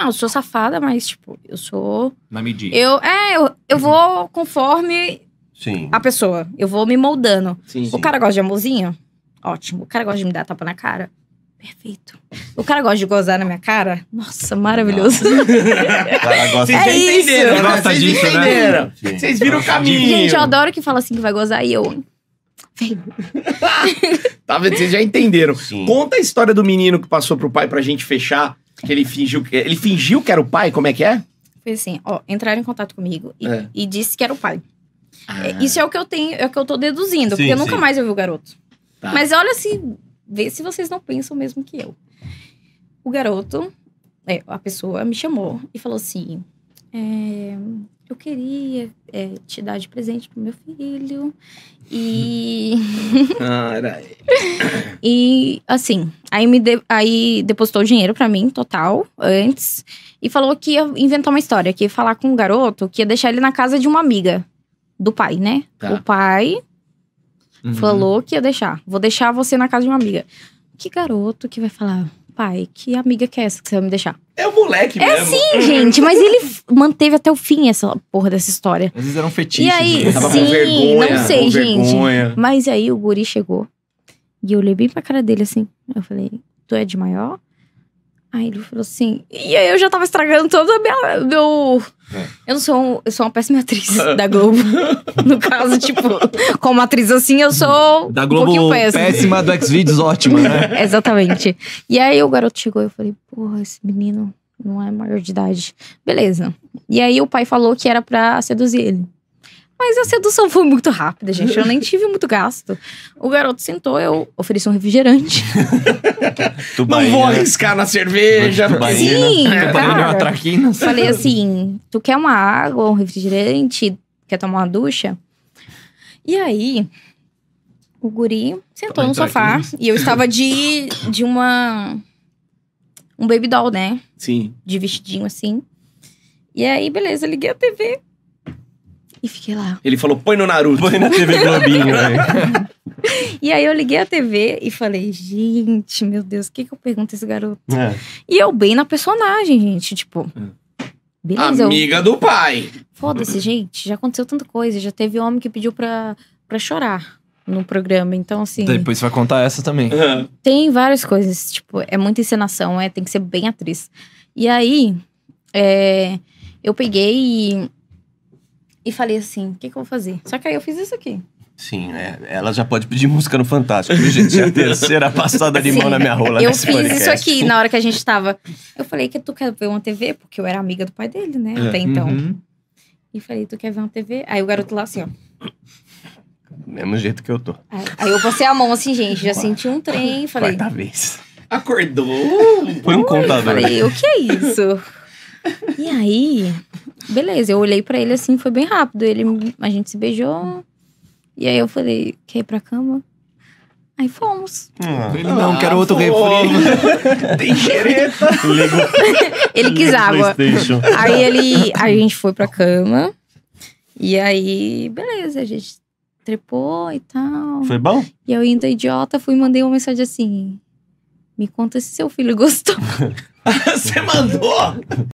Não, eu sou safada, mas, tipo, eu sou. Na medida. Eu, é, eu, eu uhum. vou conforme Sim. a pessoa. Eu vou me moldando. Sim, o sim. cara gosta de amorzinho? Ótimo. O cara gosta de me dar tapa na cara? Perfeito. O cara gosta de gozar na minha cara? Nossa, maravilhoso. Ela gosta é isso. Ela gosta Vocês né? Né? disso, né? entenderam. Né? Vocês viram o caminho. Gente, eu adoro que fala assim que vai gozar e eu. Vem. tá vendo? Vocês já entenderam. Sim. Conta a história do menino que passou pro pai pra gente fechar. Que ele fingiu que. Ele fingiu que era o pai? Como é que é? Foi assim, ó, entraram em contato comigo e, é. e disse que era o pai. Ah. É, isso é o que eu tenho, é o que eu tô deduzindo, sim, porque eu nunca mais mais ouvi o garoto. Tá. Mas olha se. Vê se vocês não pensam mesmo que eu. O garoto, é, a pessoa me chamou e falou assim: é, eu queria é, te dar de presente pro meu filho. E. e assim, aí me de... aí depositou dinheiro para mim, total, antes. E falou que ia inventar uma história, que ia falar com um garoto, que ia deixar ele na casa de uma amiga do pai, né? Tá. O pai uhum. falou que ia deixar. Vou deixar você na casa de uma amiga. Que garoto que vai falar, pai, que amiga que é essa que você vai me deixar? É o moleque é mesmo. É sim, gente, mas ele manteve até o fim essa porra dessa história. Às vezes era um fetiche. E aí, né? tava sim, com vergonha, não sei, gente. Vergonha. Mas aí o guri chegou e eu olhei bem pra cara dele assim. Eu falei, tu é de maior? Aí ele falou assim, e aí eu já tava estragando todo o meu, é. Eu não sou, um, eu sou uma péssima atriz da Globo. no caso, tipo, como atriz assim, eu sou da Globo um péssima. péssima do Xvideos ótima, né? Exatamente. E aí o garoto chegou e eu falei: "Porra, esse menino não é maior de idade". Beleza. E aí o pai falou que era para seduzir ele. Mas a sedução foi muito rápida, gente. Eu nem tive muito gasto. O garoto sentou, eu ofereci um refrigerante. Não vou arriscar na cerveja. Tubaína. Sim, é. cara. É Falei assim, tu quer uma água, um refrigerante? Quer tomar uma ducha? E aí, o guri sentou no sofá. E eu estava de, de uma... Um baby doll, né? Sim. De vestidinho, assim. E aí, beleza, liguei a TV e fiquei lá. Ele falou, põe no Naruto. Põe na TV Globinho, velho. Né? E aí eu liguei a TV e falei, gente, meu Deus, o que que eu pergunto a esse garoto? É. E eu bem na personagem, gente, tipo... Hum. Beleza, Amiga eu... do pai. Foda-se, gente, já aconteceu tanta coisa. Já teve homem que pediu pra, pra chorar no programa, então assim... Depois você vai contar essa também. Uhum. Tem várias coisas, tipo, é muita encenação, é, tem que ser bem atriz. E aí, é, eu peguei e e falei assim: o que, que eu vou fazer? Só que aí eu fiz isso aqui. Sim, é. Ela já pode pedir música no Fantástico. gente? É a terceira passada de mão na minha rola. Eu fiz podcast. isso aqui na hora que a gente tava. Eu falei que tu quer ver uma TV, porque eu era amiga do pai dele, né? É, até é. então. Uhum. E falei, tu quer ver uma TV? Aí o garoto lá assim, ó. mesmo jeito que eu tô. Aí, eu passei a mão assim, gente, já senti um trem. Falei. Quarta vez. Acordou? Foi um contador. Falei, o que é isso? E aí, beleza, eu olhei para ele assim, foi bem rápido. Ele, a gente se beijou. E aí eu falei, quer ir pra cama? Aí fomos. Ah, ele não, ah, quero outro refri. Tem xereta. ele quis água. Aí ele, a gente foi pra cama. E aí, beleza, a gente trepou e tal. Foi bom? E eu indo idiota fui e mandei uma mensagem assim: "Me conta se seu filho gostou". Você mandou?